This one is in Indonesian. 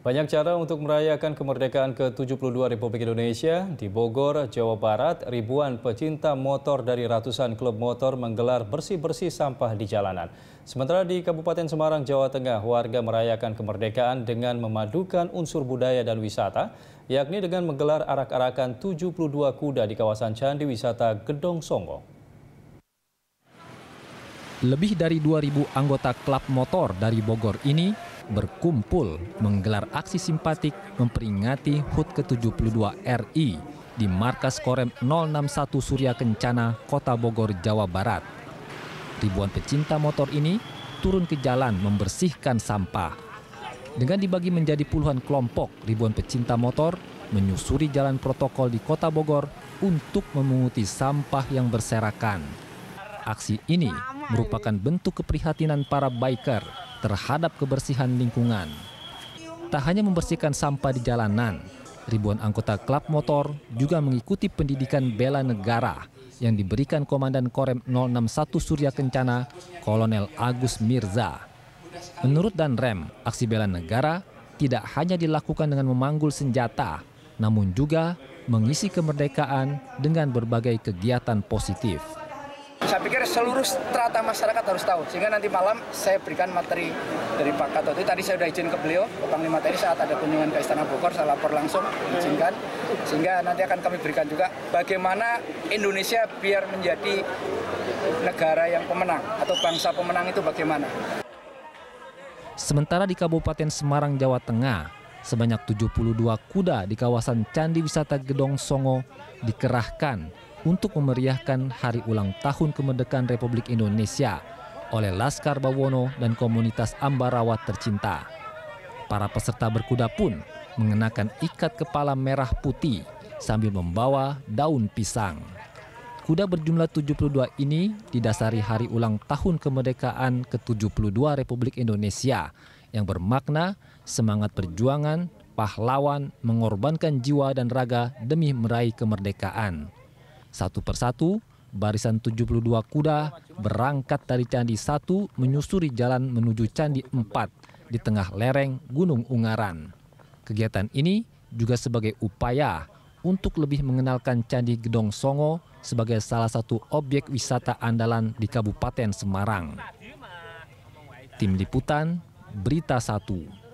Banyak cara untuk merayakan kemerdekaan ke-72 Republik Indonesia. Di Bogor, Jawa Barat, ribuan pecinta motor dari ratusan klub motor menggelar bersih-bersih sampah di jalanan. Sementara di Kabupaten Semarang, Jawa Tengah, warga merayakan kemerdekaan dengan memadukan unsur budaya dan wisata, yakni dengan menggelar arak-arakan 72 kuda di kawasan Candi Wisata Gedong Songo. Lebih dari 2.000 anggota klub motor dari Bogor ini berkumpul menggelar aksi simpatik memperingati HUT ke-72 RI di markas Korem 061 Surya Kencana, Kota Bogor, Jawa Barat. Ribuan pecinta motor ini turun ke jalan membersihkan sampah. Dengan dibagi menjadi puluhan kelompok, ribuan pecinta motor menyusuri jalan protokol di Kota Bogor untuk memunguti sampah yang berserakan. Aksi ini merupakan bentuk keprihatinan para biker terhadap kebersihan lingkungan. Tak hanya membersihkan sampah di jalanan, ribuan anggota klub motor juga mengikuti pendidikan bela negara yang diberikan Komandan Korem 061 Surya Kencana, Kolonel Agus Mirza. Menurut Danrem, aksi bela negara tidak hanya dilakukan dengan memanggul senjata, namun juga mengisi kemerdekaan dengan berbagai kegiatan positif saya pikir seluruh strata masyarakat harus tahu. Sehingga nanti malam saya berikan materi dari Pak Kato itu Tadi saya sudah izin ke beliau, Bapak lima tadi saat ada kunjungan ke Istana Bogor, saya lapor langsung, izinkan. Sehingga nanti akan kami berikan juga bagaimana Indonesia biar menjadi negara yang pemenang atau bangsa pemenang itu bagaimana. Sementara di Kabupaten Semarang, Jawa Tengah, sebanyak 72 kuda di kawasan Candi Wisata Gedong Songo dikerahkan untuk memeriahkan hari ulang tahun kemerdekaan Republik Indonesia oleh Laskar Bawono dan komunitas Ambarawa tercinta. Para peserta berkuda pun mengenakan ikat kepala merah putih sambil membawa daun pisang. Kuda berjumlah 72 ini didasari hari ulang tahun kemerdekaan ke-72 Republik Indonesia yang bermakna semangat perjuangan, pahlawan mengorbankan jiwa dan raga demi meraih kemerdekaan. Satu persatu, barisan 72 kuda berangkat dari Candi 1 menyusuri jalan menuju Candi 4 di tengah lereng Gunung Ungaran. Kegiatan ini juga sebagai upaya untuk lebih mengenalkan Candi Gedong Songo sebagai salah satu objek wisata andalan di Kabupaten Semarang. Tim Liputan, Berita Satu.